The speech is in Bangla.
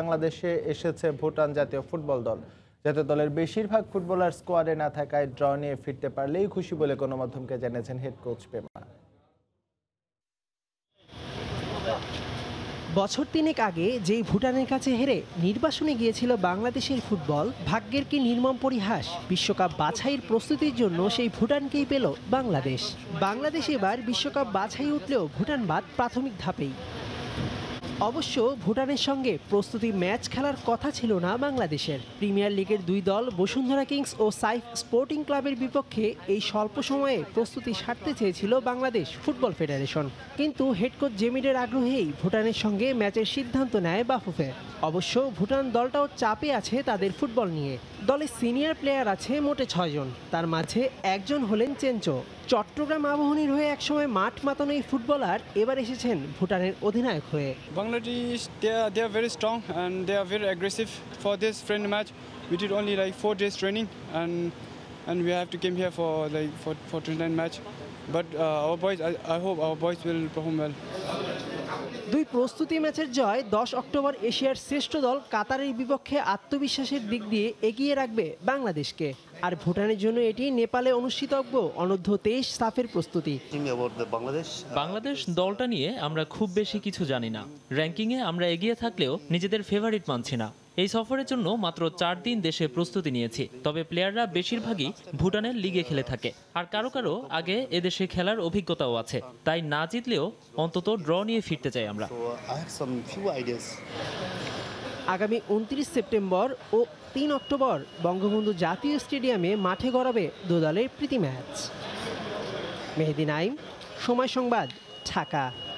বাংলাদেশে এসেছে ভুটান জাতীয় ফুটবল দল জাতীয় দলের বেশিরভাগ ফুটবলার স্কোয়াডে না থাকায় ড্র নিয়ে ফিরতে পারলেই খুশি বলে গণমাধ্যমকে জানিয়েছেন হেড কোচ পেমা বছর তিনেক আগে যেই ভুটানের কাছে হেরে নির্বাসনে গিয়েছিল বাংলাদেশের ফুটবল ভাগ্যের কি নির্মম পরিহাস বিশ্বকাপ বাছাইয়ের প্রস্তুতির জন্য সেই ভুটানকেই পেল বাংলাদেশ বাংলাদেশ এবার বিশ্বকাপ বাছাই উঠলেও ভুটান বাদ প্রাথমিক ধাপেই অবশ্য ভুটানের সঙ্গে প্রস্তুতি ম্যাচ খেলার কথা ছিল না বাংলাদেশের প্রিমিয়ার লিগের দুই দল বসুন্ধরা কিংস ও সাইফ স্পোর্টিং ক্লাবের বিপক্ষে এই স্বল্প সময়ে প্রস্তুতি সারতে চেয়েছিল বাংলাদেশ ফুটবল ফেডারেশন কিন্তু হেডকোচ জেমিডের আগ্রহেই ভুটানের সঙ্গে ম্যাচের সিদ্ধান্ত নেয় বাফুফে অবশ্য ভুটান দলটাও চাপে আছে তাদের ফুটবল নিয়ে দলে সিনিয়র প্লেয়ার আছে মোটে ছয়জন তার মাঝে একজন হলেন চেঞ্চো চট্টগ্রাম আবাহনীর হয়ে একসময় মাঠ মাতানো এই ফুটবলার এবার এসেছেন ভুটানের অধিনায়ক হয়ে Bangladesh they are very strong and they are very aggressive for this friend match we did only like four days training and and we have to came here for like for for twenty match but our boys I hope our boys will perform well দুই প্রস্তুতি ম্যাচের জয় দশ অক্টোবর এশিয়ার শ্রেষ্ঠ দল কাতারের বিপক্ষে আত্মবিশ্বাসের দিক দিয়ে এগিয়ে রাখবে বাংলাদেশকে আর ভুটানের জন্য এটি নেপালে অনুষ্ঠিতব্য অনূর্ধ্ব তেইশ সাফের প্রস্তুতি uh, বাংলাদেশ দলটা নিয়ে আমরা খুব বেশি কিছু জানি না র্যাঙ্কিংয়ে আমরা এগিয়ে থাকলেও নিজেদের ফেভারিট মানছি না এই সফরের জন্য মাত্র চার দিন দেশে প্রস্তুতি নিয়েছি তবে প্লেয়াররা বেশিরভাগই ভুটানের লিগে খেলে থাকে আর কারো কারো আগে এদেশে খেলার অভিজ্ঞতাও আছে তাই না জিতলেও অন্তত ড্র নিয়ে ফিরতে চাই আমরা uh, আগামী উনত্রিশ সেপ্টেম্বর ও তিন অক্টোবর বঙ্গবন্ধু জাতীয় স্টেডিয়ামে মাঠে গড়াবে দোদালের প্রীতি ম্যাচ মেহেদিন আইম সময় সংবাদ ঢাকা